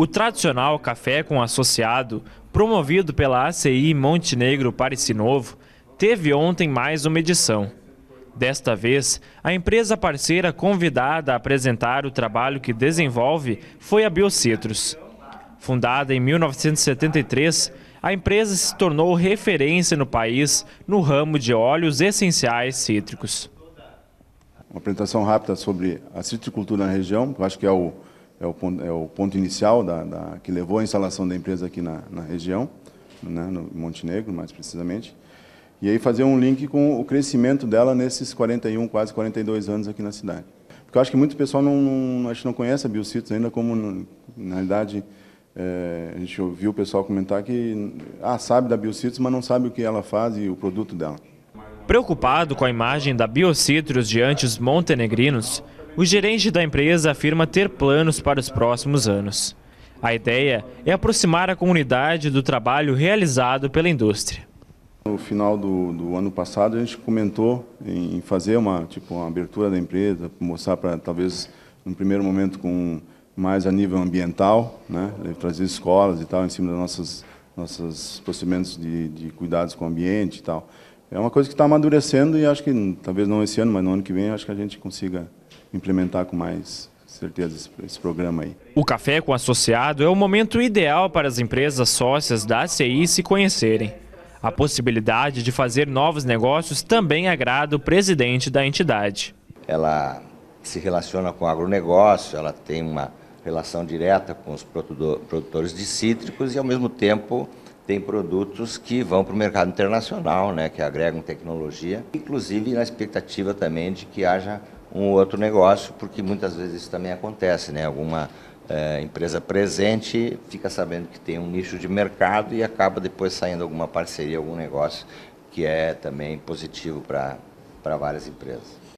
O tradicional café com associado, promovido pela ACI Montenegro Parece Novo, teve ontem mais uma edição. Desta vez, a empresa parceira convidada a apresentar o trabalho que desenvolve foi a Biocitrus. Fundada em 1973, a empresa se tornou referência no país no ramo de óleos essenciais cítricos. Uma apresentação rápida sobre a citricultura na região, que eu acho que é o, é o ponto, é o ponto inicial da, da, que levou à instalação da empresa aqui na, na região, né, no Montenegro, mais precisamente. E aí fazer um link com o crescimento dela nesses 41, quase 42 anos aqui na cidade. Porque eu acho que muito pessoal não, não, acho que não conhece a Biocitos ainda como, na realidade, é, a gente ouviu o pessoal comentar que ah, sabe da Biocitos, mas não sabe o que ela faz e o produto dela. Preocupado com a imagem da Biocitrus diante os montenegrinos, o gerente da empresa afirma ter planos para os próximos anos. A ideia é aproximar a comunidade do trabalho realizado pela indústria. No final do, do, ano passado, a gente comentou em fazer uma, tipo, uma abertura da empresa, mostrar para, talvez, num primeiro momento, com mais a nível ambiental, né? trazer escolas e tal, em cima dos nossos, nossos procedimentos de, de cuidados com o ambiente e tal. É uma coisa que está amadurecendo e acho que, talvez não esse ano, mas no ano que vem, acho que a gente consiga implementar com mais certeza esse programa aí. O Café com Associado é o momento ideal para as empresas sócias da ACI se conhecerem. A possibilidade de fazer novos negócios também agrada o presidente da entidade. Ela se relaciona com o agronegócio, ela tem uma relação direta com os produtores de cítricos e, ao mesmo tempo, tem produtos que vão para o mercado internacional, né, que agregam tecnologia, inclusive na expectativa também de que haja um outro negócio, porque muitas vezes isso também acontece, né? Alguma é, empresa presente fica sabendo que tem um nicho de mercado e acaba depois saindo alguma parceria, algum negócio que é também positivo para várias empresas.